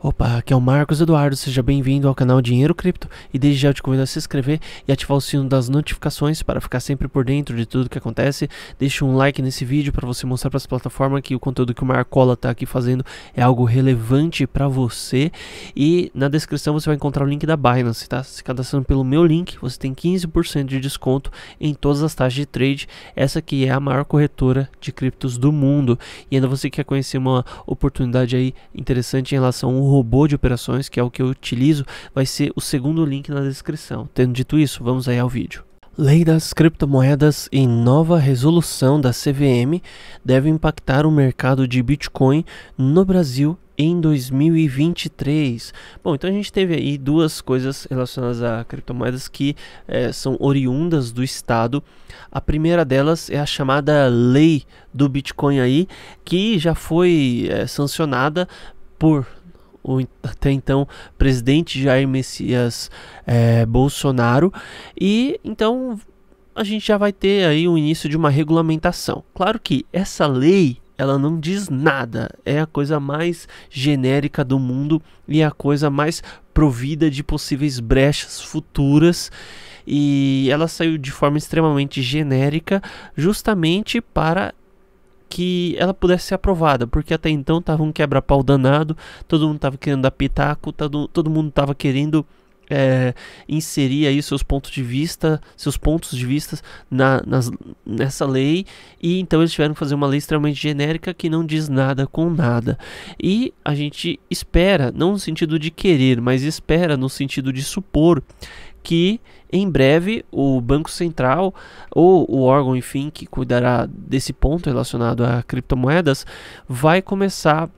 Opa, aqui é o Marcos Eduardo, seja bem-vindo ao canal Dinheiro Cripto e desde já eu te convido a se inscrever e ativar o sino das notificações para ficar sempre por dentro de tudo que acontece. Deixe um like nesse vídeo para você mostrar para as plataformas que o conteúdo que o Marcola está aqui fazendo é algo relevante para você. E na descrição você vai encontrar o link da Binance, tá? Se cadastrando pelo meu link, você tem 15% de desconto em todas as taxas de trade. Essa aqui é a maior corretora de criptos do mundo. E ainda você quer conhecer uma oportunidade aí interessante em relação ao robô de operações, que é o que eu utilizo, vai ser o segundo link na descrição. Tendo dito isso, vamos aí ao vídeo. Lei das criptomoedas e nova resolução da CVM deve impactar o mercado de Bitcoin no Brasil em 2023. Bom, então a gente teve aí duas coisas relacionadas a criptomoedas que é, são oriundas do Estado. A primeira delas é a chamada lei do Bitcoin aí, que já foi é, sancionada por o até então presidente Jair Messias é, Bolsonaro. E então a gente já vai ter aí o início de uma regulamentação. Claro que essa lei ela não diz nada, é a coisa mais genérica do mundo e é a coisa mais provida de possíveis brechas futuras. E ela saiu de forma extremamente genérica, justamente para que ela pudesse ser aprovada, porque até então tava um quebra-pau danado, todo mundo tava querendo dar pitaco, todo, todo mundo tava querendo é, inserir aí seus pontos de vista, seus pontos de vista na, nas, nessa lei e então eles tiveram que fazer uma lei extremamente genérica que não diz nada com nada. E a gente espera, não no sentido de querer, mas espera no sentido de supor que em breve o Banco Central ou o órgão, enfim, que cuidará desse ponto relacionado a criptomoedas, vai começar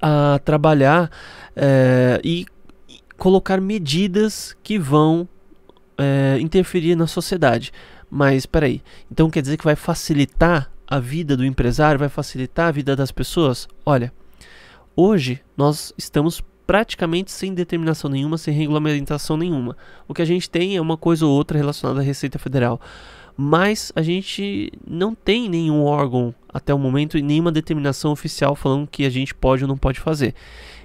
a trabalhar é, e colocar medidas que vão é, interferir na sociedade. Mas peraí, então quer dizer que vai facilitar a vida do empresário, vai facilitar a vida das pessoas? Olha, hoje nós estamos praticamente sem determinação nenhuma, sem regulamentação nenhuma. O que a gente tem é uma coisa ou outra relacionada à Receita Federal. Mas a gente não tem nenhum órgão até o momento e nenhuma determinação oficial falando que a gente pode ou não pode fazer.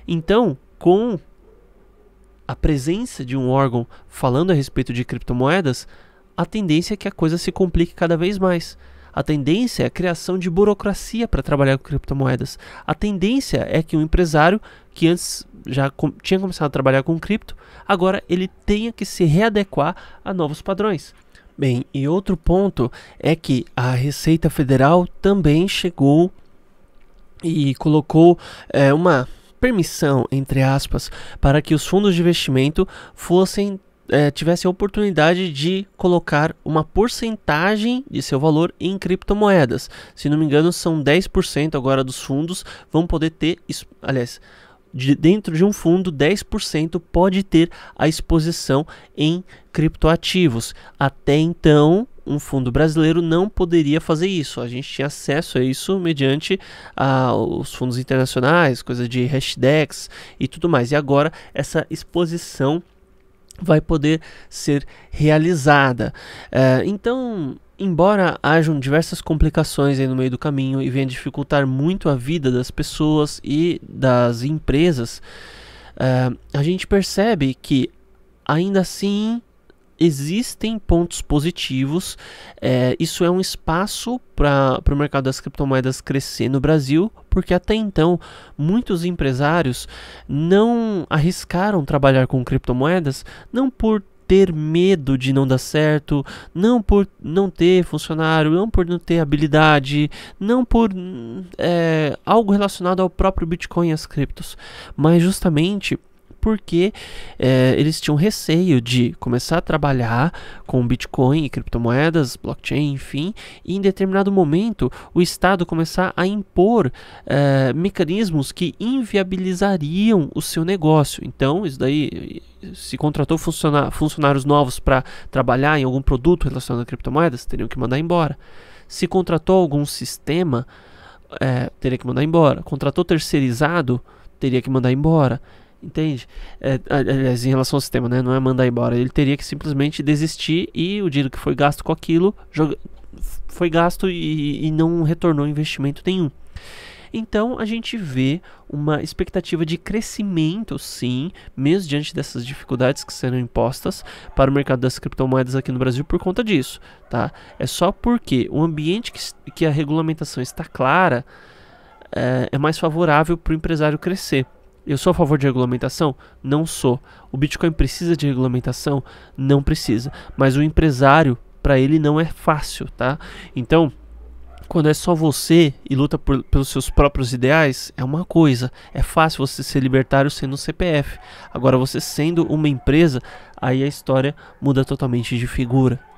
Então, com a presença de um órgão falando a respeito de criptomoedas, a tendência é que a coisa se complique cada vez mais. A tendência é a criação de burocracia para trabalhar com criptomoedas. A tendência é que um empresário que antes já com, tinha começado a trabalhar com cripto, agora ele tenha que se readequar a novos padrões. Bem, e outro ponto é que a Receita Federal também chegou e colocou é, uma permissão, entre aspas, para que os fundos de investimento fossem é, tivessem a oportunidade de colocar uma porcentagem de seu valor em criptomoedas. Se não me engano, são 10% agora dos fundos vão poder ter, aliás, de dentro de um fundo, 10% pode ter a exposição em criptoativos. Até então, um fundo brasileiro não poderia fazer isso. A gente tinha acesso a isso mediante ah, os fundos internacionais, coisas de hashtags e tudo mais. E agora essa exposição vai poder ser realizada. Eh, então, embora hajam diversas complicações no meio do caminho e venha dificultar muito a vida das pessoas e das empresas, eh, a gente percebe que ainda assim existem pontos positivos. É, isso é um espaço para o mercado das criptomoedas crescer no Brasil, porque até então muitos empresários não arriscaram trabalhar com criptomoedas, não por ter medo de não dar certo, não por não ter funcionário, não por não ter habilidade, não por é, algo relacionado ao próprio Bitcoin e as criptos, mas justamente porque é, eles tinham receio de começar a trabalhar com Bitcoin e criptomoedas, blockchain, enfim, e em determinado momento o Estado começar a impor é, mecanismos que inviabilizariam o seu negócio. Então, isso daí se contratou funcionários novos para trabalhar em algum produto relacionado a criptomoedas, teriam que mandar embora. Se contratou algum sistema, é, teria que mandar embora. Contratou terceirizado, teria que mandar embora. Entende? É, aliás, em relação ao sistema, né? Não é mandar embora. Ele teria que simplesmente desistir e o dinheiro que foi gasto com aquilo joga... foi gasto e, e não retornou investimento nenhum. Então a gente vê uma expectativa de crescimento, sim, mesmo diante dessas dificuldades que serão impostas para o mercado das criptomoedas aqui no Brasil por conta disso, tá? É só porque o ambiente que, que a regulamentação está clara é, é mais favorável para o empresário crescer. Eu sou a favor de regulamentação? Não sou. O Bitcoin precisa de regulamentação? Não precisa. Mas o empresário, para ele, não é fácil, tá? Então, quando é só você e luta por, pelos seus próprios ideais, é uma coisa. É fácil você ser libertário sendo um CPF. Agora, você sendo uma empresa, aí a história muda totalmente de figura.